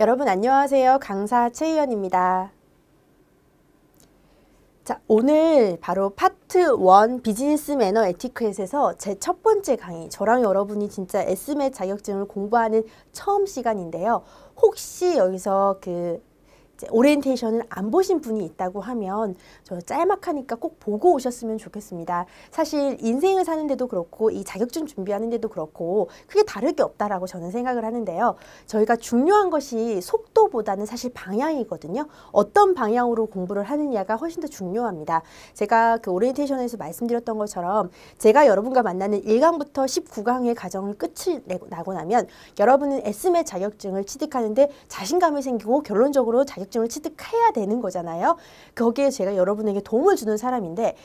여러분 안녕하세요. 강사 최희연입니다. 자, 오늘 바로 파트 1 비즈니스 매너 에티켓에서 제 첫 번째 강의, 저랑 여러분이 진짜 S맵 자격증을 공부하는 처음 시간인데요. 혹시 여기서 그 오리엔테이션을 안 보신 분이 있다고 하면 저 짤막하니까 꼭 보고 오셨으면 좋겠습니다. 사실 인생을 사는데도 그렇고 이 자격증 준비하는데도 그렇고 크게 다를 게 없다라고 저는 생각을 하는데요. 저희가 중요한 것이 속도보다는 사실 방향이거든요. 어떤 방향으로 공부를 하느냐가 훨씬 더 중요합니다. 제가 그 오리엔테이션에서 말씀드렸던 것처럼 제가 여러분과 만나는 1강부터 19강의 과정을 끝을 내고 나고 나면 여러분은 S매 자격증을 취득하는데 자신감이 생기고 결론적으로 자격 자격을 취득해야 되는 거잖아요. 거기에 제가 여러분에게 도움을 주는 사람인데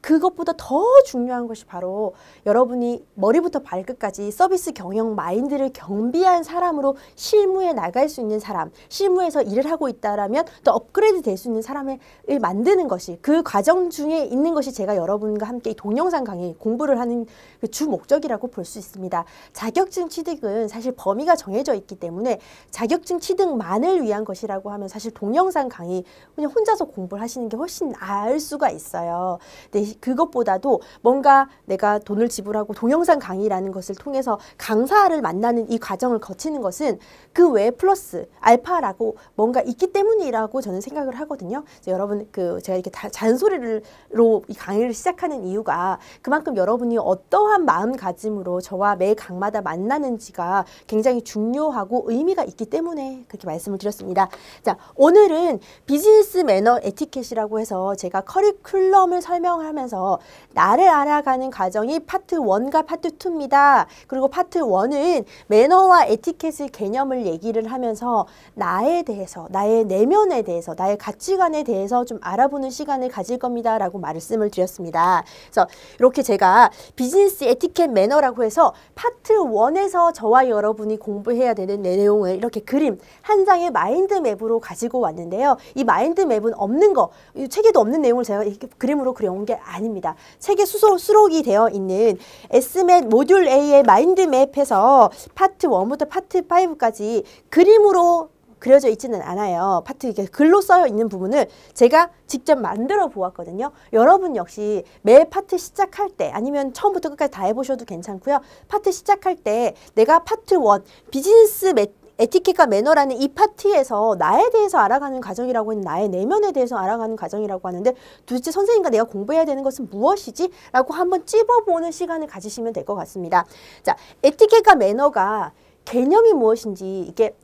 그것보다 더 중요한 것이 바로 여러분이 머리부터 발끝까지 서비스 경영 마인드를 경비한 사람으로 실무에 나갈 수 있는 사람, 실무에서 일을 하고 있다라면 또 업그레이드 될 수 있는 사람을 만드는 것이 그 과정 중에 있는 것이 제가 여러분과 함께 동영상 강의 공부를 하는 그 주 목적이라고 볼 수 있습니다. 자격증 취득은 사실 범위가 정해져 있기 때문에 자격증 취득만을 위한 것이라고 하면 사실 동영상 강의 그냥 혼자서 공부를 하시는 게 훨씬 나을 수가 있어요. 네, 그것보다도 뭔가 내가 돈을 지불하고 동영상 강의라는 것을 통해서 강사를 만나는 이 과정을 거치는 것은 그 외에 플러스 알파라고 뭔가 있기 때문이라고 저는 생각을 하거든요. 여러분 그 제가 이렇게 잔소리로 이 강의를 시작하는 이유가 그만큼 여러분이 어떠한 마음가짐으로 저와 매 강마다 만나는지가 굉장히 중요하고 의미가 있기 때문에 그렇게 말씀을 드렸습니다. 자 오늘은 비즈니스 매너 에티켓이라고 해서 제가 커리큘럼을 설명하면 하면서 나를 알아가는 과정이 파트 원과 파트 투입니다 그리고 파트 원은 매너와 에티켓의 개념을 얘기를 하면서 나에 대해서, 나의 내면에 대해서, 나의 가치관에 대해서 좀 알아보는 시간을 가질 겁니다. 라고 말씀을 드렸습니다. 그래서 이렇게 제가 비즈니스 에티켓 매너라고 해서 파트 원에서 저와 여러분이 공부해야 되는 내용을 이렇게 그림 한 장의 마인드맵으로 가지고 왔는데요. 이 마인드맵은 없는 거, 이 책에도 없는 내용을 제가 이렇게 그림으로 그려온 게 아닙니다. 책에 수소, 수록이 되어 있는 S맵 모듈 A의 마인드맵에서 파트 1부터 파트 5까지 그림으로 그려져 있지는 않아요. 파트 이렇게 글로 써 있는 부분을 제가 직접 만들어 보았거든요. 여러분 역시 매 파트 시작할 때 아니면 처음부터 끝까지 다 해보셔도 괜찮고요. 파트 시작할 때 내가 파트 원 비즈니스 에티켓과 매너라는 이 파트에서 나에 대해서 알아가는 과정이라고 하는 나의 내면에 대해서 알아가는 과정이라고 하는데 도대체 선생님과 내가 공부해야 되는 것은 무엇이지? 라고 한번 찝어보는 시간을 가지시면 될 것 같습니다. 자, 에티켓과 매너가 개념이 무엇인지 이게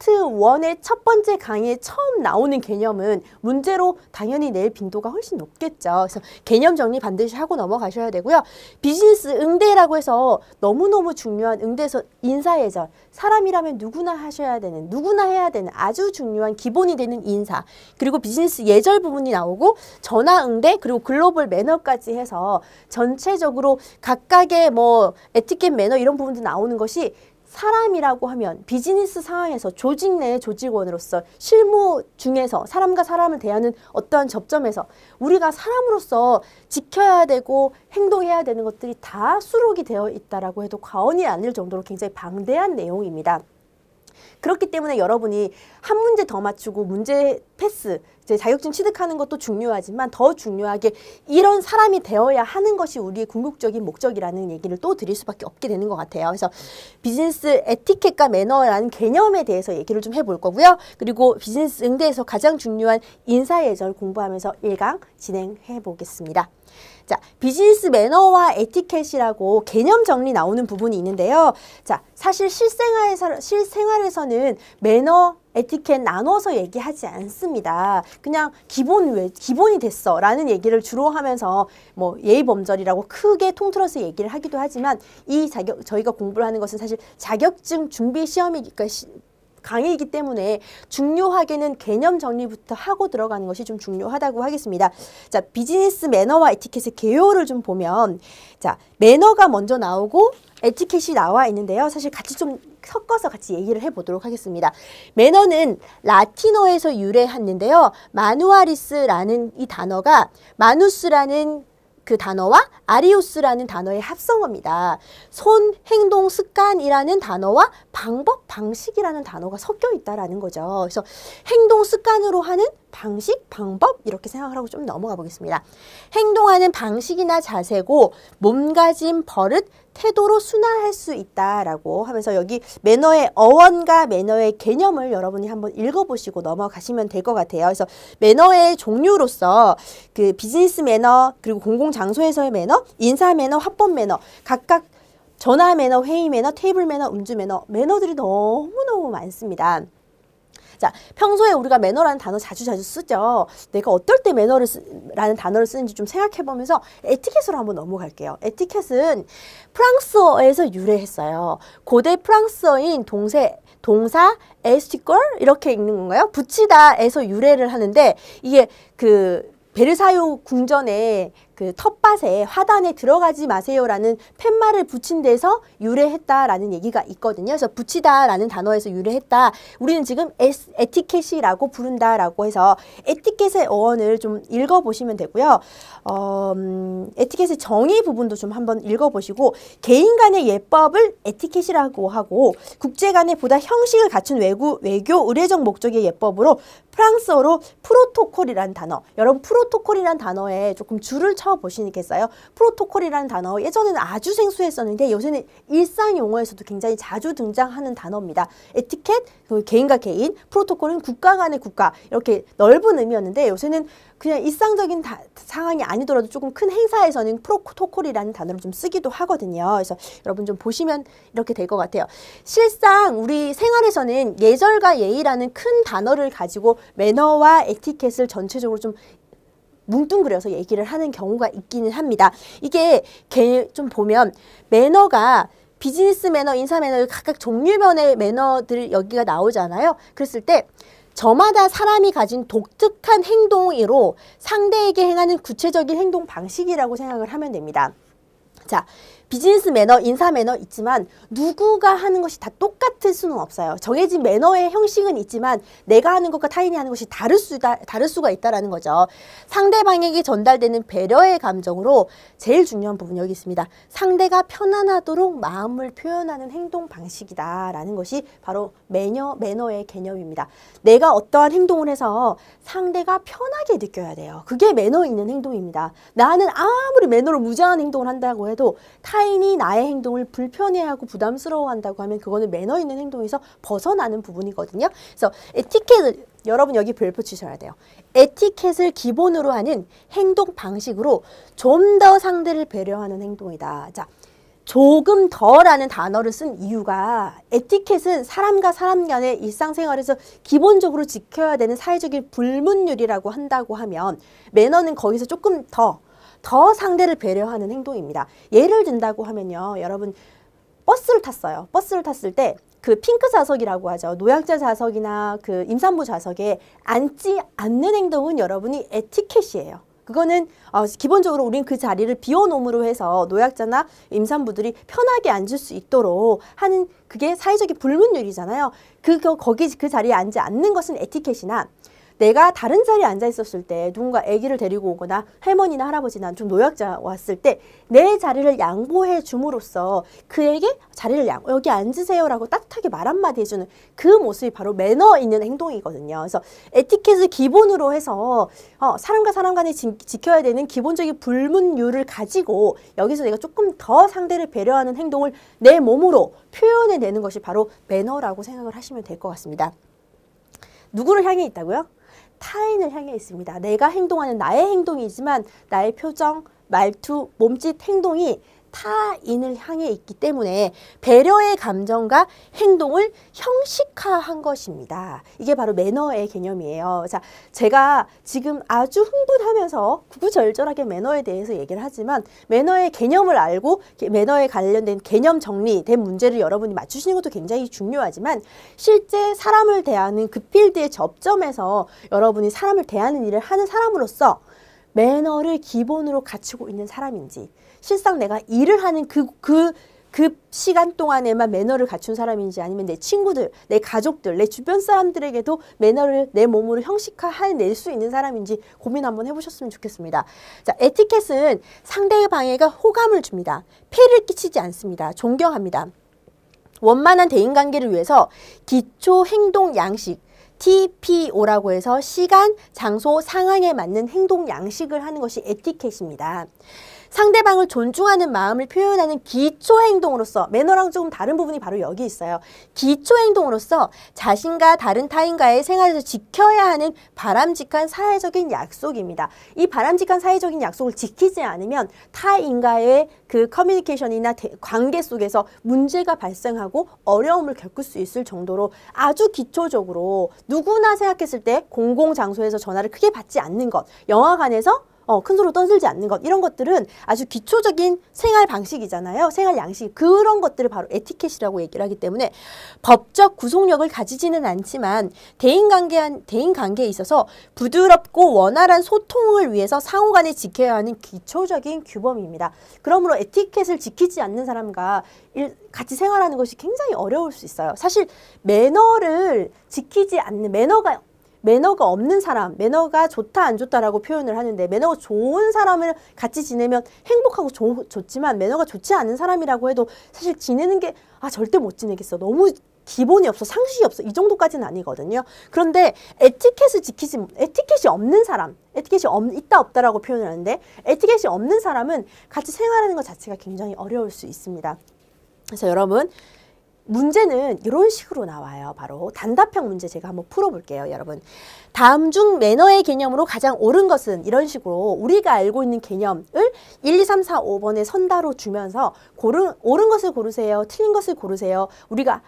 파트 1의 첫 번째 강의에 처음 나오는 개념은 문제로 당연히 낼 빈도가 훨씬 높겠죠. 그래서 개념 정리 반드시 하고 넘어가셔야 되고요. 비즈니스 응대라고 해서 너무너무 중요한 응대에서 인사예절, 사람이라면 누구나 하셔야 되는, 누구나 해야 되는 아주 중요한 기본이 되는 인사, 그리고 비즈니스 예절 부분이 나오고 전화 응대, 그리고 글로벌 매너까지 해서 전체적으로 각각의 뭐 에티켓 매너 이런 부분도 나오는 것이 사람이라고 하면 비즈니스 상황에서 조직 내의 조직원으로서 실무 중에서 사람과 사람을 대하는 어떠한 접점에서 우리가 사람으로서 지켜야 되고 행동해야 되는 것들이 다 수록이 되어 있다라고 해도 과언이 아닐 정도로 굉장히 방대한 내용입니다. 그렇기 때문에 여러분이 한 문제 더 맞추고 문제 패스, 이제 자격증 취득하는 것도 중요하지만 더 중요하게 이런 사람이 되어야 하는 것이 우리의 궁극적인 목적이라는 얘기를 또 드릴 수밖에 없게 되는 것 같아요. 그래서 비즈니스 에티켓과 매너라는 개념에 대해서 얘기를 좀 해볼 거고요. 그리고 비즈니스 응대에서 가장 중요한 인사예절 공부하면서 일강 진행해 보겠습니다. 자, 비즈니스 매너와 에티켓이라고 개념 정리 나오는 부분이 있는데요. 자, 사실 실생활에서, 실생활에서는 매너, 에티켓 나눠서 얘기하지 않습니다. 그냥 기본 왜 기본이 됐어 라는 얘기를 주로 하면서 뭐 예의범절이라고 크게 통틀어서 얘기를 하기도 하지만 이 자격 저희가 공부를 하는 것은 사실 자격증 준비 시험이니까 시, 강의이기 때문에 중요하게는 개념 정리부터 하고 들어가는 것이 좀 중요하다고 하겠습니다. 자, 비즈니스 매너와 에티켓의 개요를 좀 보면 자, 매너가 먼저 나오고 에티켓이 나와 있는데요. 사실 같이 좀 섞어서 같이 얘기를 해보도록 하겠습니다. 매너는 라틴어에서 유래했는데요. 마누아리스라는 이 단어가 마누스라는 그 단어와 아리우스라는 단어의 합성어입니다. 손, 행동, 습관이라는 단어와 방법, 방식이라는 단어가 섞여 있다라는 거죠. 그래서 행동, 습관으로 하는 방식, 방법 이렇게 생각을 하고 좀 넘어가 보겠습니다. 행동하는 방식이나 자세고 몸가짐, 버릇, 태도로 순화할 수 있다라고 하면서 여기 매너의 어원과 매너의 개념을 여러분이 한번 읽어보시고 넘어가시면 될 것 같아요. 그래서 매너의 종류로서 그 비즈니스 매너 그리고 공공 장소에서의 매너, 인사 매너, 합법 매너 각각 전화 매너, 회의 매너, 테이블 매너, 음주 매너 매너들이 너무너무 많습니다. 자, 평소에 우리가 매너라는 단어 자주 자주 쓰죠. 내가 어떨 때 매너를 쓰, 라는 단어를 쓰는지 좀 생각해 보면서 에티켓으로 한번 넘어갈게요. 에티켓은 프랑스어에서 유래했어요. 고대 프랑스어인 동세 동사 에스티걸 이렇게 읽는 건가요? 붙이다에서 유래를 하는데 이게 그 베르사유 궁전에 그 텃밭에 화단에 들어가지 마세요라는 팻말을 붙인 데서 유래했다라는 얘기가 있거든요. 그래서 붙이다라는 단어에서 유래했다. 우리는 지금 에스, 에티켓이라고 부른다라고 해서 에티켓의 어원을 좀 읽어보시면 되고요. 어, 음, 에티켓의 정의 부분도 좀 한번 읽어보시고 개인 간의 예법을 에티켓이라고 하고 국제 간의 보다 형식을 갖춘 외구, 외교 의례적 목적의 예법으로 프랑스어로 프로토콜이라는 단어 여러분 프로토콜이라는 단어에 조금 줄을 쳐 살펴보시겠어요? 프로토콜이라는 단어 예전에는 아주 생소했었는데 요새는 일상 용어에서도 굉장히 자주 등장하는 단어입니다. 에티켓, 그 개인과 개인, 프로토콜은 국가 간의 국가 이렇게 넓은 의미였는데 요새는 그냥 일상적인 다, 상황이 아니더라도 조금 큰 행사에서는 프로토콜이라는 단어를 좀 쓰기도 하거든요. 그래서 여러분 좀 보시면 이렇게 될 것 같아요. 실상 우리 생활에서는 예절과 예의라는 큰 단어를 가지고 매너와 에티켓을 전체적으로 좀 뭉뚱그려서 얘기를 하는 경우가 있기는 합니다. 이게 좀 보면 매너가 비즈니스 매너, 인사 매너 각각 종류별의 매너들 여기가 나오잖아요. 그랬을 때 저마다 사람이 가진 독특한 행동으로 상대에게 행하는 구체적인 행동 방식이라고 생각을 하면 됩니다. 자, 비즈니스 매너, 인사 매너 있지만 누구가 하는 것이 다 똑같을 수는 없어요. 정해진 매너의 형식은 있지만 내가 하는 것과 타인이 하는 것이 다를, 수다, 다를 수가 있다는 거죠. 상대방에게 전달되는 배려의 감정으로 제일 중요한 부분 이 여기 있습니다. 상대가 편안하도록 마음을 표현하는 행동 방식이다라는 것이 바로 매너, 매너의 개념입니다. 내가 어떠한 행동을 해서 상대가 편하게 느껴야 돼요. 그게 매너 있는 행동입니다. 나는 아무리 매너를 무장한 행동을 한다고 해도 타 타인이 나의 행동을 불편해하고 부담스러워한다고 하면 그거는 매너 있는 행동에서 벗어나는 부분이거든요. 그래서 에티켓을 여러분 여기 별붙이셔야 돼요. 에티켓을 기본으로 하는 행동 방식으로 좀 더 상대를 배려하는 행동이다. 자, 조금 더라는 단어를 쓴 이유가 에티켓은 사람과 사람 간의 일상생활에서 기본적으로 지켜야 되는 사회적인 불문율이라고 한다고 하면 매너는 거기서 조금 더더 상대를 배려하는 행동입니다. 예를 든다고 하면요. 여러분 버스를 탔어요. 버스를 탔을 때 그 핑크 좌석이라고 하죠. 노약자 좌석이나 그 임산부 좌석에 앉지 않는 행동은 여러분이 에티켓이에요. 그거는 어, 기본적으로 우린 그 자리를 비워놓음으로 해서 노약자나 임산부들이 편하게 앉을 수 있도록 하는 그게 사회적인 불문율이잖아요. 그거 거기 그 자리에 앉지 않는 것은 에티켓이나 내가 다른 자리에 앉아 있었을 때 누군가 아기를 데리고 오거나 할머니나 할아버지나 좀 노약자 왔을 때 내 자리를 양보해 줌으로써 그에게 자리를 양 여기 앉으세요라고 따뜻하게 말 한마디 해주는 그 모습이 바로 매너 있는 행동이거든요. 그래서 에티켓을 기본으로 해서 어, 사람과 사람 간에 지, 켜야 되는 기본적인 불문율을 가지고 여기서 내가 조금 더 상대를 배려하는 행동을 내 몸으로 표현해 내는 것이 바로 매너라고 생각을 하시면 될 것 같습니다. 누구를 향해 있다고요? 타인을 향해 있습니다. 내가 행동하는 나의 행동이지만 나의 표정, 말투, 몸짓, 행동이 타인을 향해 있기 때문에 배려의 감정과 행동을 형식화한 것입니다. 이게 바로 매너의 개념이에요. 자, 제가 지금 아주 흥분하면서 구구절절하게 매너에 대해서 얘기를 하지만 매너의 개념을 알고 매너에 관련된 개념 정리된 문제를 여러분이 맞추시는 것도 굉장히 중요하지만 실제 사람을 대하는 그 필드의 접점에서 여러분이 사람을 대하는 일을 하는 사람으로서 매너를 기본으로 갖추고 있는 사람인지 실상 내가 일을 하는 그, 그, 그 시간 동안에만 매너를 갖춘 사람인지 아니면 내 친구들, 내 가족들, 내 주변 사람들에게도 매너를 내 몸으로 형식화해낼 수 있는 사람인지 고민 한번 해보셨으면 좋겠습니다. 자, 에티켓은 상대의 방해가 호감을 줍니다. 폐를 끼치지 않습니다. 존경합니다. 원만한 대인관계를 위해서 기초 행동 양식, TPO라고 해서 시간, 장소, 상황에 맞는 행동 양식을 하는 것이 에티켓입니다. 상대방을 존중하는 마음을 표현하는 기초 행동으로서 매너랑 조금 다른 부분이 바로 여기 있어요. 기초 행동으로서 자신과 다른 타인과의 생활에서 지켜야 하는 바람직한 사회적인 약속입니다. 이 바람직한 사회적인 약속을 지키지 않으면 타인과의 그 커뮤니케이션이나 관계 속에서 문제가 발생하고 어려움을 겪을 수 있을 정도로 아주 기초적으로 누구나 생각했을 때 공공장소에서 전화를 크게 받지 않는 것, 영화관에서 어, 큰 소리로 떠들지 않는 것 이런 것들은 아주 기초적인 생활 방식이잖아요. 생활 양식 그런 것들을 바로 에티켓이라고 얘기를 하기 때문에 법적 구속력을 가지지는 않지만 대인관계 대인관계에 있어서 부드럽고 원활한 소통을 위해서 상호간에 지켜야 하는 기초적인 규범입니다. 그러므로 에티켓을 지키지 않는 사람과 일, 같이 생활하는 것이 굉장히 어려울 수 있어요. 사실 매너를 지키지 않는 매너가 매너가 없는 사람, 매너가 좋다 안 좋다라고 표현을 하는데 매너가 좋은 사람을 같이 지내면 행복하고 좋, 좋지만 매너가 좋지 않은 사람이라고 해도 사실 지내는 게 아 절대 못 지내겠어. 너무 기본이 없어 상식이 없어 이 정도까지는 아니거든요 그런데 에티켓을 지키지 에티켓이 없는 사람 에티켓이 없, 있다 없다라고 표현을 하는데 에티켓이 없는 사람은 같이 생활하는 것 자체가 굉장히 어려울 수 있습니다 그래서 여러분 문제는 이런 식으로 나와요. 바로 단답형 문제 제가 한번 풀어볼게요. 여러분. 다음 중 매너의 개념으로 가장 옳은 것은 이런 식으로 우리가 알고 있는 개념을 1, 2, 3, 4, 5번에 선다로 주면서 고른, 옳은 것을 고르세요. 틀린 것을 고르세요. 우리가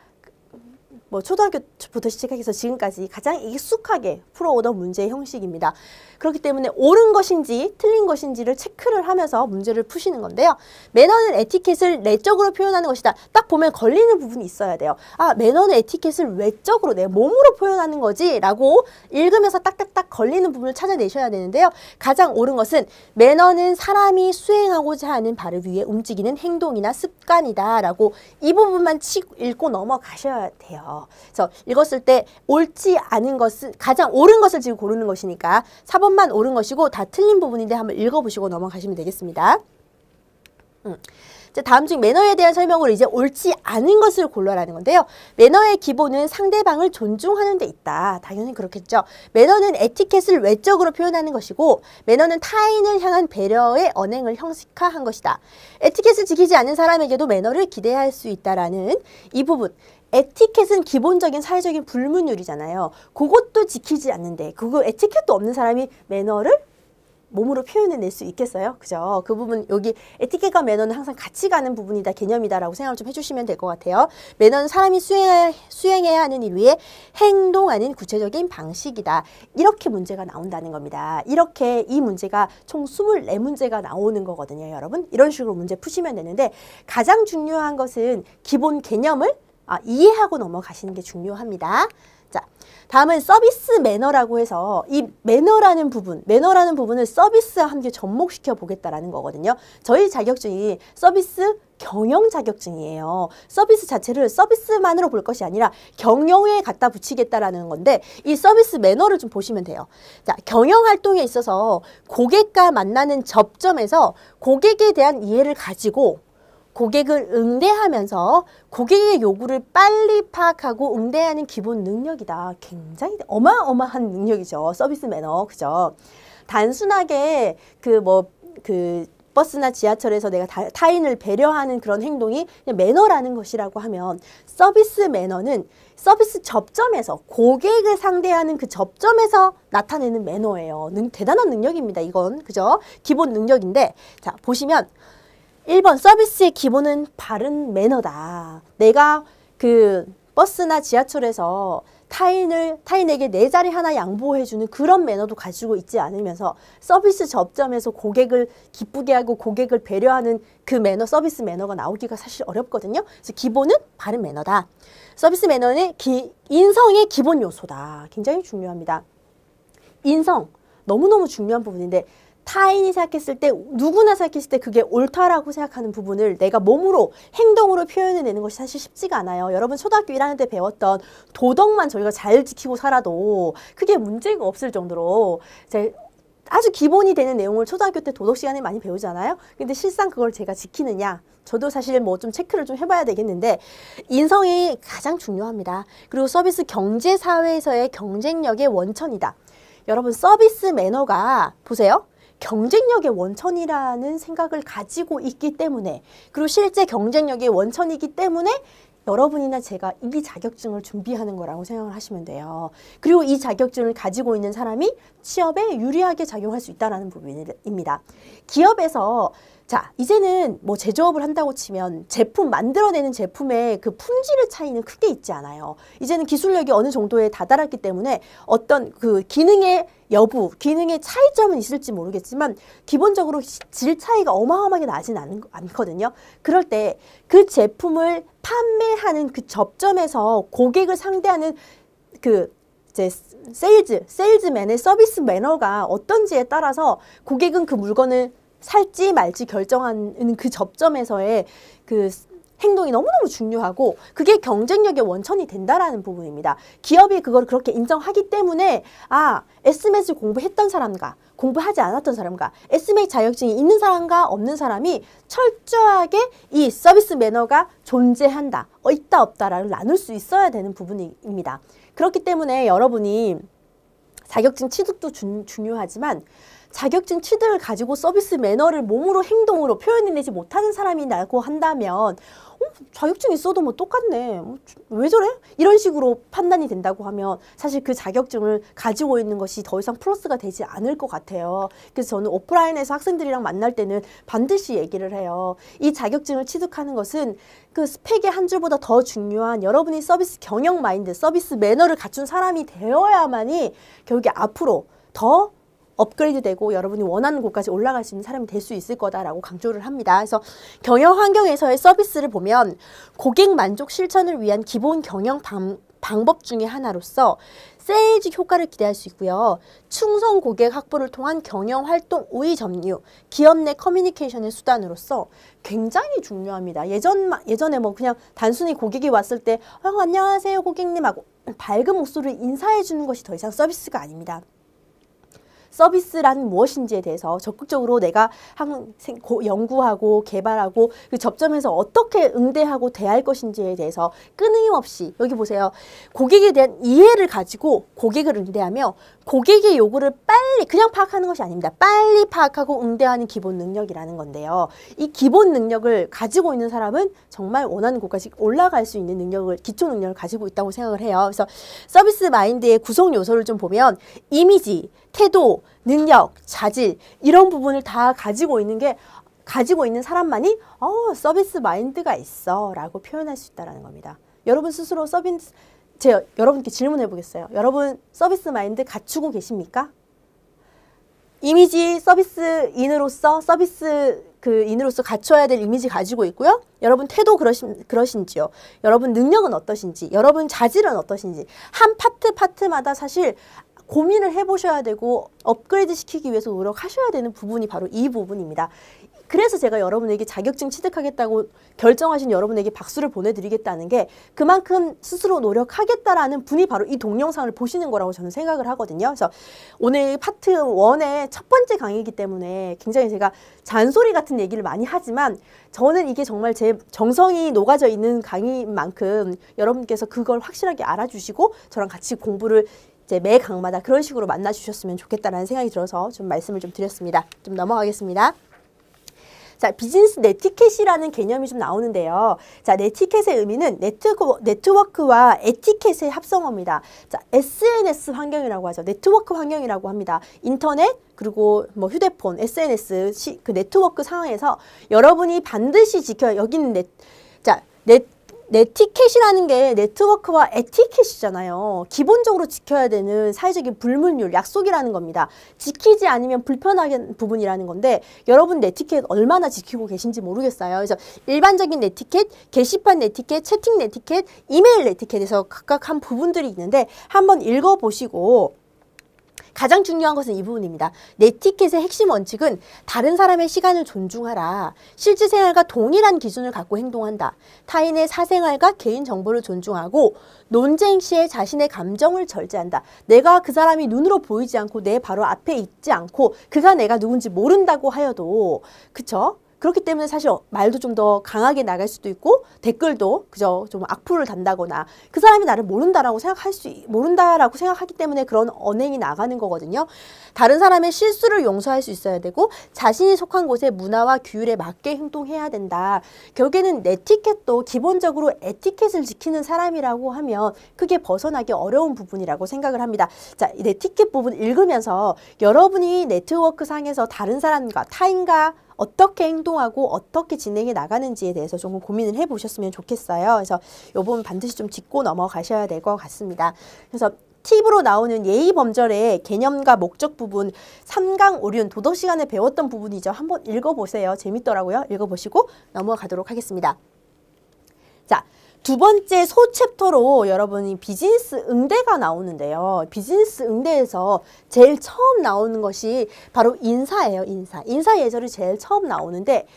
뭐 초등학교부터 시작해서 지금까지 가장 익숙하게 풀어오던 문제의 형식입니다. 그렇기 때문에 옳은 것인지 틀린 것인지를 체크를 하면서 문제를 푸시는 건데요. 매너는 에티켓을 내적으로 표현하는 것이다. 딱 보면 걸리는 부분이 있어야 돼요. 아, 매너는 에티켓을 외적으로 내 몸으로 표현하는 거지 라고 읽으면서 딱딱딱 걸리는 부분을 찾아내셔야 되는데요. 가장 옳은 것은 매너는 사람이 수행하고자 하는 바를 위해 움직이는 행동이나 습관이다 라고 이 부분만 치, 읽고 넘어가셔야 돼요. 그래서 읽었을 때 옳지 않은 것은 가장 옳은 것을 지금 고르는 것이니까 4번 부분만 옳은 것이고 다 틀린 부분인데 한번 읽어보시고 넘어가시면 되겠습니다. 음. 다음 중 매너에 대한 설명으로 이제 옳지 않은 것을 골라라는 건데요. 매너의 기본은 상대방을 존중하는 데 있다. 당연히 그렇겠죠. 매너는 에티켓을 외적으로 표현하는 것이고 매너는 타인을 향한 배려의 언행을 형식화한 것이다. 에티켓을 지키지 않은 사람에게도 매너를 기대할 수 있다라는 이 부분. 에티켓은 기본적인 사회적인 불문율이잖아요. 그것도 지키지 않는데 그거 에티켓도 없는 사람이 매너를 몸으로 표현해낼 수 있겠어요? 그죠? 그 부분 여기 에티켓과 매너는 항상 같이 가는 부분이다, 개념이다라고 생각을 좀 해주시면 될 것 같아요. 매너는 사람이 수행해야, 수행해야 하는 일 위에 행동 아닌 구체적인 방식이다. 이렇게 문제가 나온다는 겁니다. 이렇게 이 문제가 총 스물네 문제가 나오는 거거든요, 여러분. 이런 식으로 문제 푸시면 되는데 가장 중요한 것은 기본 개념을 아, 이해하고 넘어가시는 게 중요합니다. 자, 다음은 서비스 매너라고 해서 이 매너라는 부분, 매너라는 부분을 서비스와 함께 접목시켜 보겠다라는 거거든요. 저희 자격증이 서비스 경영 자격증이에요. 서비스 자체를 서비스만으로 볼 것이 아니라 경영에 갖다 붙이겠다라는 건데 이 서비스 매너를 좀 보시면 돼요. 자, 경영 활동에 있어서 고객과 만나는 접점에서 고객에 대한 이해를 가지고 고객을 응대하면서 고객의 요구를 빨리 파악하고 응대하는 기본 능력이다. 굉장히 어마어마한 능력이죠. 서비스 매너. 그죠? 단순하게 그 뭐그 뭐, 그 버스나 지하철에서 내가 다, 타, 인을 배려하는 그런 행동이 매너라는 것이라고 하면 서비스 매너는 서비스 접점에서 고객을 상대하는 그 접점에서 나타내는 매너예요. 능, 대단한 능력입니다. 이건 그죠? 기본 능력인데 자 보시면 1번 서비스의 기본은 바른 매너다. 내가 그 버스나 지하철에서 타인을 타인에게 내 자리 하나 양보해주는 그런 매너도 가지고 있지 않으면서 서비스 접점에서 고객을 기쁘게 하고 고객을 배려하는 그 매너 서비스 매너가 나오기가 사실 어렵거든요. 그래서 기본은 바른 매너다. 서비스 매너는 기, 인성의 기본 요소다. 굉장히 중요합니다. 인성 너무너무 중요한 부분인데 타인이 생각했을 때 누구나 생각했을 때 그게 옳다라고 생각하는 부분을 내가 몸으로 행동으로 표현해내는 것이 사실 쉽지가 않아요. 여러분 초등학교 1학년 때 배웠던 도덕만 저희가 잘 지키고 살아도 그게 문제가 없을 정도로 제 아주 기본이 되는 내용을 초등학교 때 도덕 시간에 많이 배우잖아요. 근데 실상 그걸 제가 지키느냐? 저도 사실 뭐 좀 체크를 좀 해봐야 되겠는데 인성이 가장 중요합니다. 그리고 서비스 경제 사회에서의 경쟁력의 원천이다. 여러분 서비스 매너가 보세요. 경쟁력의 원천이라는 생각을 가지고 있기 때문에 그리고 실제 경쟁력의 원천이기 때문에 여러분이나 제가 이 자격증을 준비하는 거라고 생각을 하시면 돼요. 그리고 이 자격증을 가지고 있는 사람이 취업에 유리하게 작용할 수 있다는 부분입니다. 기업에서 자, 이제는 뭐 제조업을 한다고 치면 제품 만들어내는 제품의 그 품질의 차이는 크게 있지 않아요. 이제는 기술력이 어느 정도에 다다랐기 때문에 어떤 그 기능의 여부, 기능의 차이점은 있을지 모르겠지만 기본적으로 질 차이가 어마어마하게 나진 않, 않거든요. 그럴 때 그 제품을 판매하는 그 접점에서 고객을 상대하는 그 이제 세일즈, 세일즈맨의 서비스 매너가 어떤지에 따라서 고객은 그 물건을 살지 말지 결정하는 그 접점에서의 그 행동이 너무너무 중요하고 그게 경쟁력의 원천이 된다라는 부분입니다. 기업이 그걸 그렇게 인정하기 때문에 아, SMS 공부했던 사람과 공부하지 않았던 사람과 SMA 자격증이 있는 사람과 없는 사람이 철저하게 이 서비스 매너가 존재한다, 어, 있다 없다라는 나눌 수 있어야 되는 부분입니다. 그렇기 때문에 여러분이 자격증 취득도 주, 중요하지만 자격증 취득을 가지고 서비스 매너를 몸으로 행동으로 표현해내지 못하는 사람이라고 한다면 어, 자격증 있어도 뭐 똑같네 뭐, 왜 저래? 이런 식으로 판단이 된다고 하면 사실 그 자격증을 가지고 있는 것이 더 이상 플러스가 되지 않을 것 같아요 그래서 저는 오프라인에서 학생들이랑 만날 때는 반드시 얘기를 해요 이 자격증을 취득하는 것은 그 스펙의 한 줄보다 더 중요한 여러분이 서비스 경영 마인드 서비스 매너를 갖춘 사람이 되어야만이 결국에 앞으로 더 업그레이드되고 여러분이 원하는 곳까지 올라갈 수 있는 사람이 될 수 있을 거다라고 강조를 합니다. 그래서 경영 환경에서의 서비스를 보면 고객 만족 실천을 위한 기본 경영 방, 방법 중의 하나로서 세일즈 효과를 기대할 수 있고요. 충성 고객 확보를 통한 경영 활동 우위 점유, 기업 내 커뮤니케이션의 수단으로서 굉장히 중요합니다. 예전, 예전에 뭐 그냥 단순히 고객이 왔을 때, 어, 안녕하세요 고객님 하고 밝은 목소리를 인사해 주는 것이 더 이상 서비스가 아닙니다. 서비스란 무엇인지에 대해서 적극적으로 내가 한, 연구하고 개발하고 그 접점에서 어떻게 응대하고 대할 것인지에 대해서 끊임없이 여기 보세요. 고객에 대한 이해를 가지고 고객을 응대하며 고객의 요구를 빨리 그냥 파악하는 것이 아닙니다. 빨리 파악하고 응대하는 기본 능력이라는 건데요. 이 기본 능력을 가지고 있는 사람은 정말 원하는 곳까지 올라갈 수 있는 능력을 기초 능력을 가지고 있다고 생각을 해요. 그래서 서비스 마인드의 구성 요소를 좀 보면 이미지, 태도, 능력, 자질 이런 부분을 다 가지고 있는 게 가지고 있는 사람만이 어, 서비스 마인드가 있어라고 표현할 수 있다라는 겁니다. 여러분 스스로 서비스 제 여러분께 질문해 보겠어요. 여러분 서비스 마인드 갖추고 계십니까? 이미지 서비스인으로서 서비스 그 인으로서 갖춰야 될 이미지 가지고 있고요. 여러분 태도 그러신, 그러신지요. 여러분 능력은 어떠신지, 여러분 자질은 어떠신지. 한 파트 파트마다 사실 고민을 해보셔야 되고 업그레이드 시키기 위해서 노력하셔야 되는 부분이 바로 이 부분입니다. 그래서 제가 여러분에게 자격증 취득하겠다고 결정하신 여러분에게 박수를 보내드리겠다는 게 그만큼 스스로 노력하겠다라는 분이 바로 이 동영상을 보시는 거라고 저는 생각을 하거든요. 그래서 오늘 파트 원의첫 번째 강의이기 때문에 굉장히 제가 잔소리 같은 얘기를 많이 하지만 저는 이게 정말 제 정성이 녹아져 있는 강의인 만큼 여러분께서 그걸 확실하게 알아주시고 저랑 같이 공부를 이제 매 강마다 그런 식으로 만나주셨으면 좋겠다라는 생각이 들어서 좀 말씀을 좀 드렸습니다. 좀 넘어가겠습니다. 자, 비즈니스 네티켓이라는 개념이 좀 나오는데요. 자, 네티켓의 의미는 네트워, 네트워크와 에티켓의 합성어입니다. 자, SNS 환경이라고 하죠. 네트워크 환경이라고 합니다. 인터넷, 그리고 뭐 휴대폰, SNS, 시, 그 네트워크 상황에서 여러분이 반드시 지켜야 여기는 네, 자, 네, 네티켓이라는 게 네트워크와 에티켓이잖아요. 기본적으로 지켜야 되는 사회적인 불문율, 약속이라는 겁니다. 지키지 않으면 불편한 부분이라는 건데 여러분 네티켓 얼마나 지키고 계신지 모르겠어요. 그래서 일반적인 네티켓, 게시판 네티켓, 채팅 네티켓, 이메일 네티켓에서 각각 한 부분들이 있는데 한번 읽어보시고 가장 중요한 것은 이 부분입니다. 네티켓의 핵심 원칙은 다른 사람의 시간을 존중하라. 실제 생활과 동일한 기준을 갖고 행동한다. 타인의 사생활과 개인 정보를 존중하고 논쟁 시에 자신의 감정을 절제한다. 내가 그 사람이 눈으로 보이지 않고 내 바로 앞에 있지 않고 그가 내가 누군지 모른다고 하여도 그쵸? 그렇기 때문에 사실 어, 말도 좀 더 강하게 나갈 수도 있고 댓글도 그저 좀 악플을 단다거나 그 사람이 나를 모른다라고 생각할 수 모른다라고 생각하기 때문에 그런 언행이 나가는 거거든요. 다른 사람의 실수를 용서할 수 있어야 되고 자신이 속한 곳의 문화와 규율에 맞게 행동해야 된다. 결국에는 네티켓도 기본적으로 에티켓을 지키는 사람이라고 하면 크게 벗어나기 어려운 부분이라고 생각을 합니다. 자, 이 네티켓 부분 읽으면서 여러분이 네트워크 상에서 다른 사람과 타인과 어떻게 행동하고 어떻게 진행해 나가는지에 대해서 조금 고민을 해보셨으면 좋겠어요. 그래서 요 부분 반드시 좀 짚고 넘어가셔야 될 것 같습니다. 그래서 팁으로 나오는 예의 범절의 개념과 목적 부분 삼강 오륜 도덕 시간에 배웠던 부분이죠. 한번 읽어보세요. 재밌더라고요. 읽어보시고 넘어가도록 하겠습니다. 자, 두 번째 소 챕터로 여러분이 비즈니스 응대가 나오는데요. 비즈니스 응대에서 제일 처음 나오는 것이 바로 인사예요. 인사. 인사 예절이 제일 처음 나오는데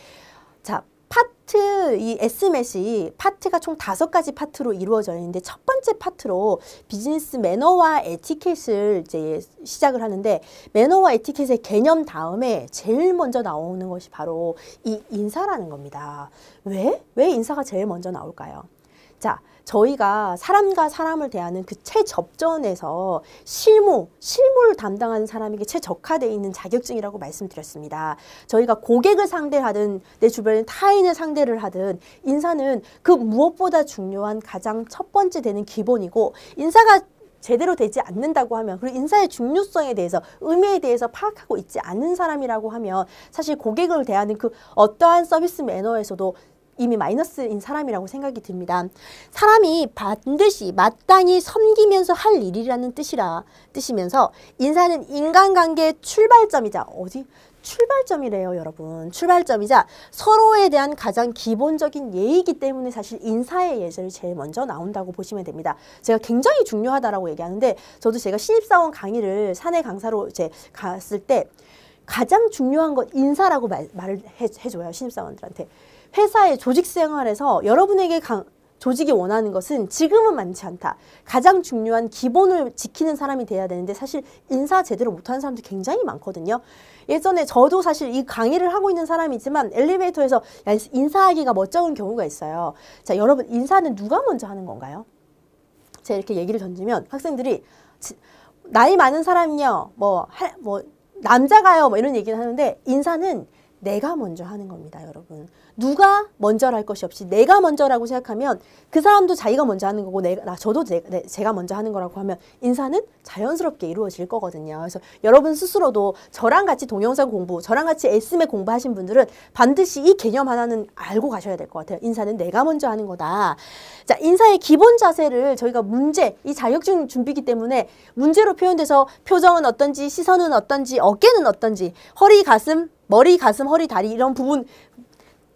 자 파트 이 S맷이 파트가 총 다섯 가지 파트로 이루어져 있는데 첫 번째 파트로 비즈니스 매너와 에티켓을 이제 시작을 하는데 매너와 에티켓의 개념 다음에 제일 먼저 나오는 것이 바로 이 인사라는 겁니다. 왜? 왜 인사가 제일 먼저 나올까요? 자, 저희가 사람과 사람을 대하는 그 최접전에서 실무, 실무를 담당하는 사람에게 최적화되어 있는 자격증이라고 말씀드렸습니다. 저희가 고객을 상대하든 내 주변의 타인을 상대를 하든 인사는 그 무엇보다 중요한 가장 첫 번째 되는 기본이고 인사가 제대로 되지 않는다고 하면 그리고 인사의 중요성에 대해서 의미에 대해서 파악하고 있지 않는 사람이라고 하면 사실 고객을 대하는 그 어떠한 서비스 매너에서도 이미 마이너스인 사람이라고 생각이 듭니다. 사람이 반드시 마땅히 섬기면서 할 일이라는 뜻이라 뜻이면서 인사는 인간관계의 출발점이자 어디 출발점이래요, 여러분. 출발점이자 서로에 대한 가장 기본적인 예의이기 때문에 사실 인사의 예절이 제일 먼저 나온다고 보시면 됩니다. 제가 굉장히 중요하다라고 얘기하는데 저도 제가 신입사원 강의를 사내 강사로 이제 갔을 때 가장 중요한 건 인사라고 말, 말을 해, 해줘요, 신입사원들한테. 회사의 조직 생활에서 여러분에게 강, 조직이 원하는 것은 지금은 많지 않다. 가장 중요한 기본을 지키는 사람이 돼야 되는데 사실 인사 제대로 못하는 사람들 굉장히 많거든요. 예전에 저도 사실 이 강의를 하고 있는 사람이지만 엘리베이터에서 인사하기가 멋쩍은 경우가 있어요. 자, 여러분 인사는 누가 먼저 하는 건가요? 제가 이렇게 얘기를 던지면 학생들이 나이 많은 사람이요, 뭐, 하, 뭐 남자가요, 뭐 이런 얘기를 하는데 인사는 내가 먼저 하는 겁니다, 여러분. 누가 먼저랄 것이 없이 내가 먼저라고 생각하면 그 사람도 자기가 먼저 하는 거고 내가 나 저도 제, 가 먼저 하는 거라고 하면 인사는 자연스럽게 이루어질 거거든요. 그래서 여러분 스스로도 저랑 같이 동영상 공부, 저랑 같이 에스에 공부하신 분들은 반드시 이 개념 하나는 알고 가셔야 될 것 같아요. 인사는 내가 먼저 하는 거다. 자, 인사의 기본 자세를 저희가 문제, 이 자격증 준비기 때문에 문제로 표현돼서 표정은 어떤지, 시선은 어떤지, 어깨는 어떤지, 허리, 가슴, 머리, 가슴, 허리, 다리 이런 부분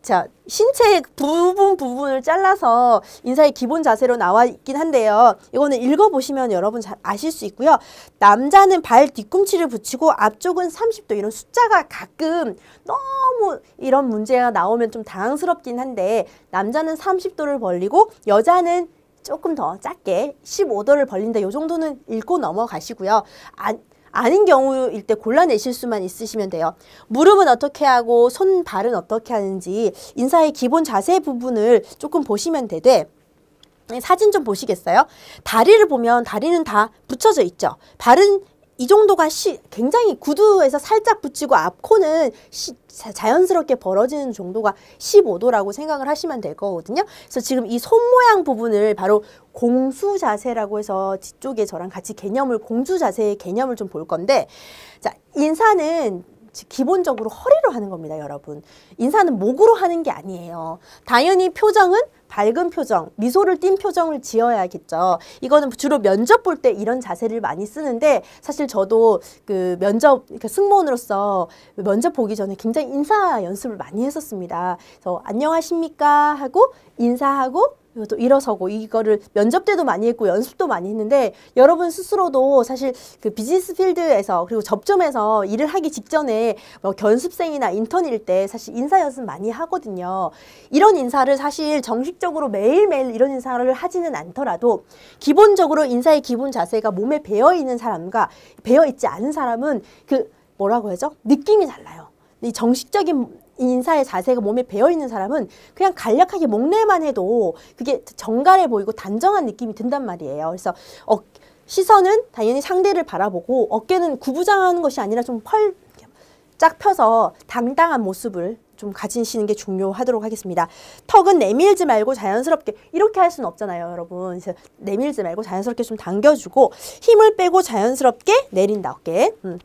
자 신체 부분 부분을 잘라서 인사의 기본 자세로 나와 있긴 한데요. 이거는 읽어보시면 여러분 잘 아실 수 있고요. 남자는 발 뒤꿈치를 붙이고 앞쪽은 30도 이런 숫자가 가끔 너무 이런 문제가 나오면 좀 당황스럽긴 한데 남자는 30도를 벌리고 여자는 조금 더 작게 15도를 벌린다. 이 정도는 읽고 넘어가시고요. 안, 아닌 경우일 때 골라내실 수만 있으시면 돼요. 무릎은 어떻게 하고 손, 발은 어떻게 하는지 인사의 기본 자세 부분을 조금 보시면 되되 사진 좀 보시겠어요? 다리를 보면 다리는 다 붙여져 있죠. 발은 이 정도가 시, 굉장히 구두에서 살짝 붙이고 앞코는 시, 자연스럽게 벌어지는 정도가 15도라고 생각을 하시면 될 거거든요. 그래서 지금 이 손 모양 부분을 바로 공수 자세라고 해서 뒤쪽에 저랑 같이 개념을 공수 자세의 개념을 좀 볼 건데 자 인사는 기본적으로 허리로 하는 겁니다, 여러분. 인사는 목으로 하는 게 아니에요. 당연히 표정은 밝은 표정, 미소를 띤 표정을 지어야겠죠. 이거는 주로 면접 볼 때 이런 자세를 많이 쓰는데 사실 저도 그 면접 그러니까 승무원으로서 면접 보기 전에 굉장히 인사 연습을 많이 했었습니다. 그래서 안녕하십니까 하고 인사하고 또 일어서고 이거를 면접 때도 많이 했고 연습도 많이 했는데 여러분 스스로도 사실 그 비즈니스 필드에서 그리고 접점에서 일을 하기 직전에 뭐 견습생이나 인턴일 때 사실 인사 연습 많이 하거든요. 이런 인사를 사실 정식적으로 매일매일 이런 인사를 하지는 않더라도 기본적으로 인사의 기본 자세가 몸에 배어 있는 사람과 배어 있지 않은 사람은 그 뭐라고 하죠? 느낌이 달라요. 이 정식적인 인사의 자세가 몸에 배어있는 사람은 그냥 간략하게 목례만 해도 그게 정갈해 보이고 단정한 느낌이 든단 말이에요. 그래서 어, 시선은 당연히 상대를 바라보고 어깨는 구부정하는 것이 아니라 좀 펄 쫙 펴서 당당한 모습을 좀 가지시는 게 중요하도록 하겠습니다. 턱은 내밀지 말고 자연스럽게 이렇게 할 수는 없잖아요, 여러분. 내밀지 말고 자연스럽게 좀 당겨주고 힘을 빼고 자연스럽게 내린다 어깨. 음.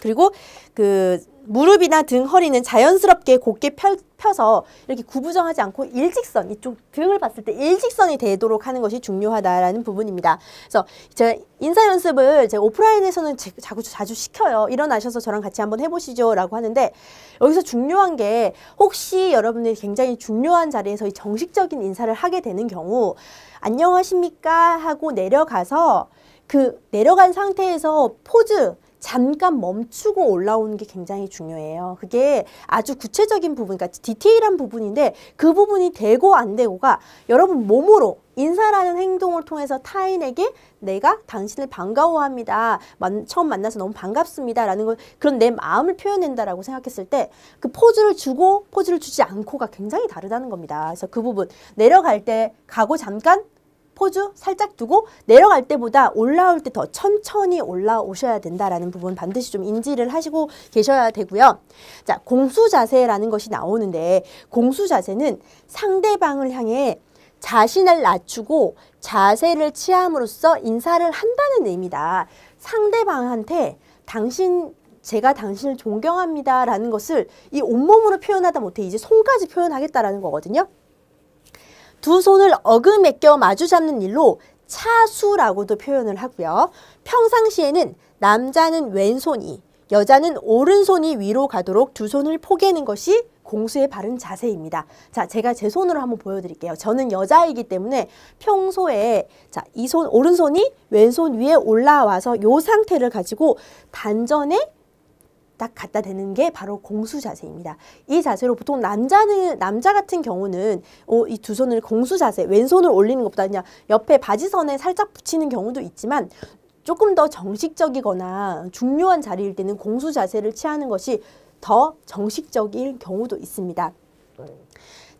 그리고 그 무릎이나 등, 허리는 자연스럽게 곧게 펼, 펴서 이렇게 구부정하지 않고 일직선, 이쪽 등을 봤을 때 일직선이 되도록 하는 것이 중요하다라는 부분입니다. 그래서 제가 인사 연습을 제가 오프라인에서는 제, 자꾸 자주 시켜요. 일어나셔서 저랑 같이 한번 해보시죠 라고 하는데 여기서 중요한 게 혹시 여러분이 굉장히 중요한 자리에서 이 정식적인 인사를 하게 되는 경우 안녕하십니까 하고 내려가서 그 내려간 상태에서 포즈, 잠깐 멈추고 올라오는 게 굉장히 중요해요. 그게 아주 구체적인 부분, 그러니까 디테일한 부분인데 그 부분이 되고 안 되고가 여러분 몸으로 인사라는 행동을 통해서 타인에게 내가 당신을 반가워합니다. 만, 처음 만나서 너무 반갑습니다. 라는 걸 그런 내 마음을 표현한다라고 생각했을 때 그 포즈를 주고 포즈를 주지 않고가 굉장히 다르다는 겁니다. 그래서 그 부분 내려갈 때 가고 잠깐 포즈 살짝 두고 내려갈 때보다 올라올 때 더 천천히 올라오셔야 된다라는 부분 반드시 좀 인지를 하시고 계셔야 되고요. 자, 공수 자세라는 것이 나오는데 공수 자세는 상대방을 향해 자신을 낮추고 자세를 취함으로써 인사를 한다는 의미다. 상대방한테 당신 제가 당신을 존경합니다라는 것을 이 온몸으로 표현하다 못해 이제 손까지 표현하겠다라는 거거든요. 두 손을 어금에껴 마주 잡는 일로 차수라고도 표현을 하고요. 평상시에는 남자는 왼손이, 여자는 오른손이 위로 가도록 두 손을 포개는 것이 공수의 바른 자세입니다. 자, 제가 제 손으로 한번 보여드릴게요. 저는 여자이기 때문에 평소에 자, 이 손, 오른손이 왼손 위에 올라와서 이 상태를 가지고 단전에 딱 갖다 대는 게 바로 공수 자세입니다. 이 자세로 보통 남자는 남자 같은 경우는 어, 이두 손을 공수 자세, 왼손을 올리는 것보다 그냥 옆에 바지선에 살짝 붙이는 경우도 있지만 조금 더 정식적이거나 중요한 자리일 때는 공수 자세를 취하는 것이 더 정식적인 경우도 있습니다.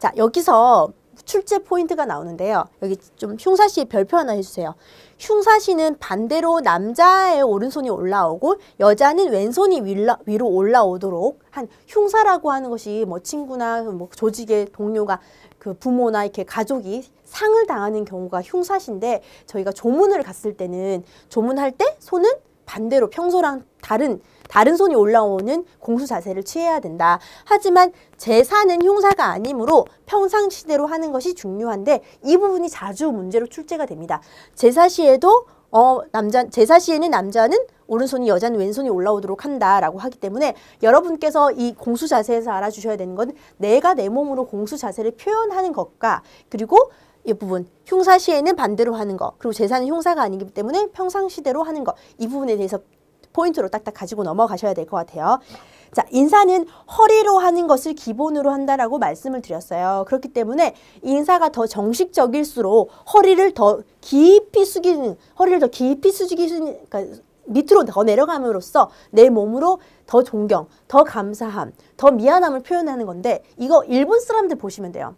자, 여기서 출제 포인트가 나오는데요. 여기 좀 흉사시 별표 하나 해주세요. 흉사시는 반대로 남자의 오른손이 올라오고 여자는 왼손이 위라, 위로 올라오도록 한 흉사라고 하는 것이 뭐 친구나 뭐 조직의 동료가 그 부모나 이렇게 가족이 상을 당하는 경우가 흉사시인데 저희가 조문을 갔을 때는 조문할 때 손은 반대로 평소랑 다른 다른 손이 올라오는 공수 자세를 취해야 된다. 하지만 제사는 형사가 아니므로 평상시대로 하는 것이 중요한데 이 부분이 자주 문제로 출제가 됩니다. 제사 시에도 어, 남자, 제사 시에는 남자는 오른손이 여자는 왼손이 올라오도록 한다라고 하기 때문에 여러분께서 이 공수 자세에서 알아주셔야 되는 건 내가 내 몸으로 공수 자세를 표현하는 것과 그리고 이 부분 흉사 시에는 반대로 하는 것 그리고 제사는 흉사가 아니기 때문에 평상시대로 하는 것 이 부분에 대해서 포인트로 딱딱 가지고 넘어가셔야 될 것 같아요. 자, 인사는 허리로 하는 것을 기본으로 한다라고 말씀을 드렸어요. 그렇기 때문에 인사가 더 정식적일수록 허리를 더 깊이 숙이는, 허리를 더 깊이 숙이는, 그러니까 밑으로 더 내려감으로써 내 몸으로 더 존경, 더 감사함, 더 미안함을 표현하는 건데 이거 일본 사람들 보시면 돼요.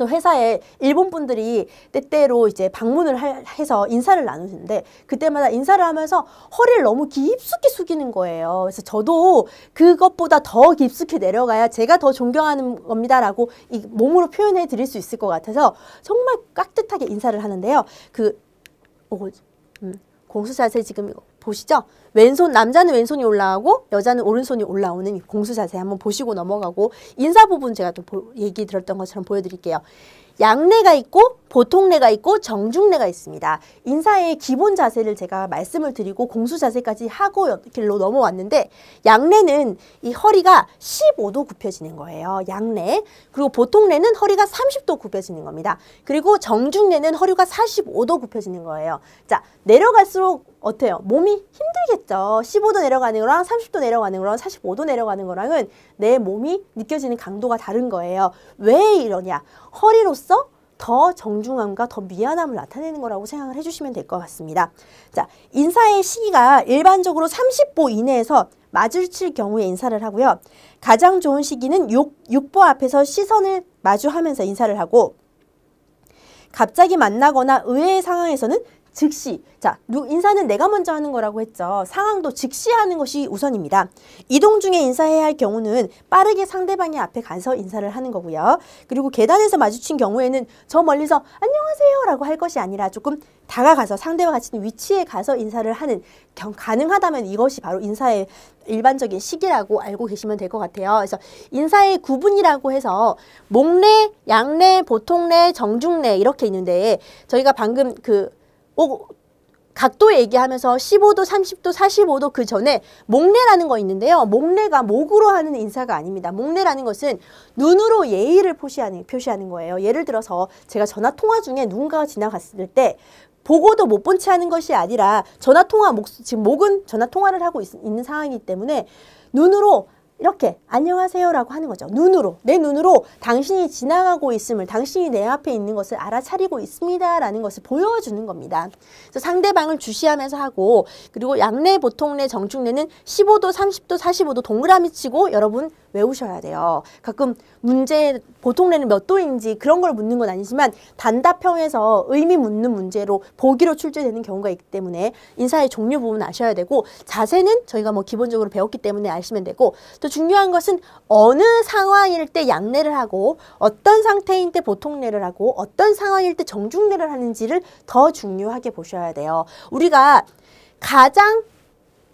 그래서 회사에 일본 분들이 때때로 이제 방문을 할, 해서 인사를 나누는데 그때마다 인사를 하면서 허리를 너무 깊숙이 숙이는 거예요. 그래서 저도 그것보다 더 깊숙이 내려가야 제가 더 존경하는 겁니다라고 이 몸으로 표현해 드릴 수 있을 것 같아서 정말 깍듯하게 인사를 하는데요. 그 오, 어, 음, 공수사에 지금 이거 보시죠. 왼손 남자는 왼손이 올라가고 여자는 오른손이 올라오는 공수 자세 한번 보시고 넘어가고 인사 부분 제가 또 보, 얘기 들었던 것처럼 보여드릴게요. 양례가 있고 보통내가 있고 정중내가 있습니다. 인사의 기본 자세를 제가 말씀을 드리고 공수 자세까지 하고 길로 넘어왔는데 양례는 이 허리가 15도 굽혀지는 거예요. 양례. 그리고 보통내는 허리가 30도 굽혀지는 겁니다. 그리고 정중내는 허리가 45도 굽혀지는 거예요. 자, 내려갈수록 어때요? 몸이 힘들겠죠. 15도 내려가는 거랑 30도 내려가는 거랑 45도 내려가는 거랑은 내 몸이 느껴지는 강도가 다른 거예요. 왜 이러냐? 허리로서 더 정중함과 더 미안함을 나타내는 거라고 생각을 해주시면 될 것 같습니다. 자, 인사의 시기가 일반적으로 30보 이내에서 마주칠 경우에 인사를 하고요. 가장 좋은 시기는 6, 보 앞에서 시선을 마주하면서 인사를 하고 갑자기 만나거나 의외의 상황에서는 즉시. 자, 인사는 내가 먼저 하는 거라고 했죠. 상황도 즉시 하는 것이 우선입니다. 이동 중에 인사해야 할 경우는 빠르게 상대방이 앞에 가서 인사를 하는 거고요. 그리고 계단에서 마주친 경우에는 저 멀리서 안녕하세요 라고 할 것이 아니라 조금 다가가서 상대와 같이 있는 위치에 가서 인사를 하는 경, 가능하다면 이것이 바로 인사의 일반적인 시기라고 알고 계시면 될 것 같아요. 그래서 인사의 구분이라고 해서 목례, 양례, 보통례, 정중례 이렇게 있는데 저희가 방금 그 오, 어, 각도 얘기하면서 15도, 30도, 45도 그 전에 목례라는 거 있는데요. 목례가 목으로 하는 인사가 아닙니다. 목례라는 것은 눈으로 예의를 표시하는, 표시하는 거예요. 예를 들어서 제가 전화 통화 중에 누군가가 지나갔을 때 보고도 못 본 채 하는 것이 아니라 전화 통화 목 지금 목은 전화 통화를 하고 있, 있, 는 상황이기 때문에 눈으로 이렇게 안녕하세요라고 하는 거죠. 눈으로 내 눈으로 당신이 지나가고 있음을 당신이 내 앞에 있는 것을 알아차리고 있습니다라는 것을 보여주는 겁니다. 그래서 상대방을 주시하면서 하고 그리고 양내 보통내 정축내는 15도 30도 45도 동그라미 치고 여러분 외우셔야 돼요. 가끔 문제 보통 내는 몇 도인지 그런 걸 묻는 건 아니지만 단답형에서 의미 묻는 문제로 보기로 출제되는 경우가 있기 때문에 인사의 종류 부분 아셔야 되고 자세는 저희가 뭐 기본적으로 배웠기 때문에 아시면 되고 또 중요한 것은 어느 상황일 때양내를 하고 어떤 상태인 때보통내를 하고 어떤 상황일 때정중내를 하는지를 더 중요하게 보셔야 돼요. 우리가 가장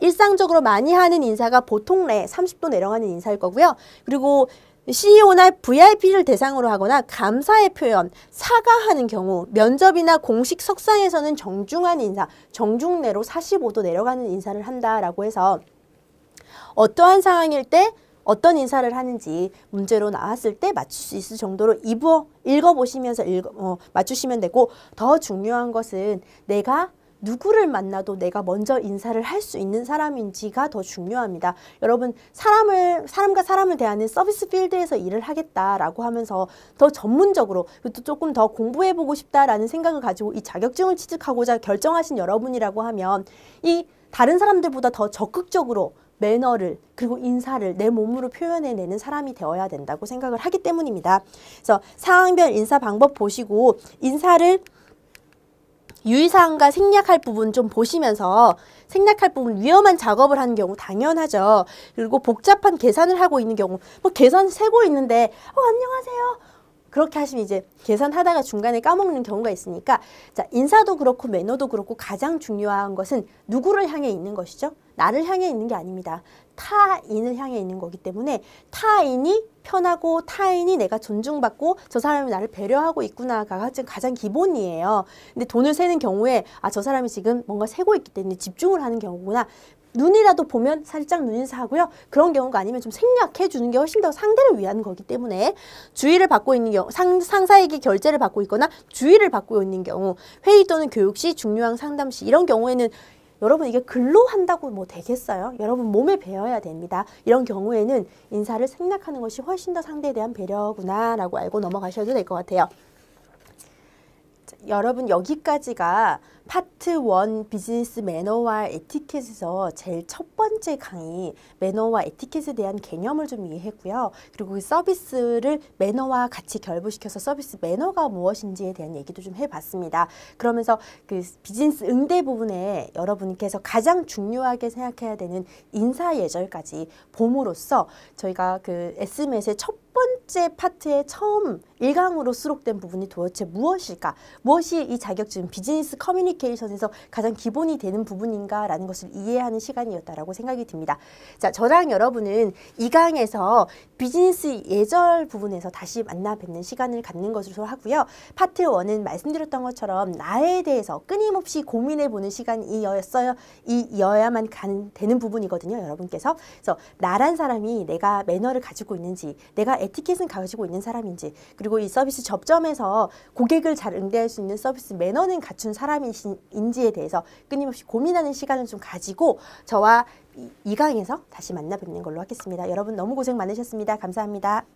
일상적으로 많이 하는 인사가 보통 내 30도 내려가는 인사일 거고요. 그리고 CEO나 VIP를 대상으로 하거나 감사의 표현, 사과하는 경우, 면접이나 공식 석상에서는 정중한 인사, 정중내로 45도 내려가는 인사를 한다라고 해서 어떠한 상황일 때 어떤 인사를 하는지 문제로 나왔을 때 맞출 수 있을 정도로 읽어보시면서 읽어, 어, 맞추시면 되고 더 중요한 것은 내가 누구를 만나도 내가 먼저 인사를 할 수 있는 사람인지가 더 중요합니다. 여러분 사람을 사람과 사람을 대하는 서비스 필드에서 일을 하겠다라고 하면서 더 전문적으로 또 조금 더 공부해 보고 싶다라는 생각을 가지고 이 자격증을 취득하고자 결정하신 여러분이라고 하면 이 다른 사람들보다 더 적극적으로 매너를 그리고 인사를 내 몸으로 표현해내는 사람이 되어야 된다고 생각을 하기 때문입니다. 그래서 상황별 인사 방법 보시고 인사를 유의사항과 생략할 부분 좀 보시면서 생략할 부분 위험한 작업을 하는 경우 당연하죠. 그리고 복잡한 계산을 하고 있는 경우 뭐 계산 세고 있는데 어 안녕하세요. 그렇게 하시면 이제 계산하다가 중간에 까먹는 경우가 있으니까 자 인사도 그렇고 매너도 그렇고 가장 중요한 것은 누구를 향해 있는 것이죠. 나를 향해 있는 게 아닙니다. 타인을 향해 있는 거기 때문에 타인이 편하고 타인이 내가 존중받고 저 사람이 나를 배려하고 있구나가 가장 기본이에요. 근데 돈을 세는 경우에 아 저 사람이 지금 뭔가 세고 있기 때문에 집중을 하는 경우구나. 눈이라도 보면 살짝 눈인사하고요. 그런 경우가 아니면 좀 생략해 주는 게 훨씬 더 상대를 위한 거기 때문에 주의를 받고 있는 경우 상, 상사에게 결제를 받고 있거나 주의를 받고 있는 경우 회의 또는 교육 시 중요한 상담 시 이런 경우에는 여러분 이게 글로 한다고 뭐 되겠어요? 여러분 몸에 배워야 됩니다. 이런 경우에는 인사를 생략하는 것이 훨씬 더 상대에 대한 배려구나 라고 알고 넘어가셔도 될 것 같아요. 자, 여러분 여기까지가 파트 원 비즈니스 매너와 에티켓에서 제일 첫 번째 강의 매너와 에티켓에 대한 개념을 좀 이해했고요. 그리고 그 서비스를 매너와 같이 결부시켜서 서비스 매너가 무엇인지에 대한 얘기도 좀 해봤습니다. 그러면서 그 비즈니스 응대 부분에 여러분께서 가장 중요하게 생각해야 되는 인사 예절까지 봄으로써 저희가 그 SMS의 첫 번째 파트에 처음 일강으로 수록된 부분이 도대체 무엇일까? 무엇이 이 자격증 비즈니스 커뮤니케 커뮤니케이션에서 가장 기본이 되는 부분인가라는 것을 이해하는 시간이었다라고 생각이 듭니다. 자, 저랑 여러분은 이 강에서 비즈니스 예절 부분에서 다시 만나 뵙는 시간을 갖는 것으로 하고요. 파트 원은 말씀드렸던 것처럼 나에 대해서 끊임없이 고민해 보는 시간이었어요. 이어야만 되는 부분이거든요, 여러분께서. 그래서 나란 사람이 내가 매너를 가지고 있는지, 내가 에티켓은 가지고 있는 사람인지, 그리고 이 서비스 접점에서 고객을 잘 응대할 수 있는 서비스 매너는 갖춘 사람이신지 것인지에 대해서 끊임없이 고민하는 시간을 좀 가지고 저와 이강에서 다시 만나 뵙는 걸로 하겠습니다. 여러분 너무 고생 많으셨습니다. 감사합니다.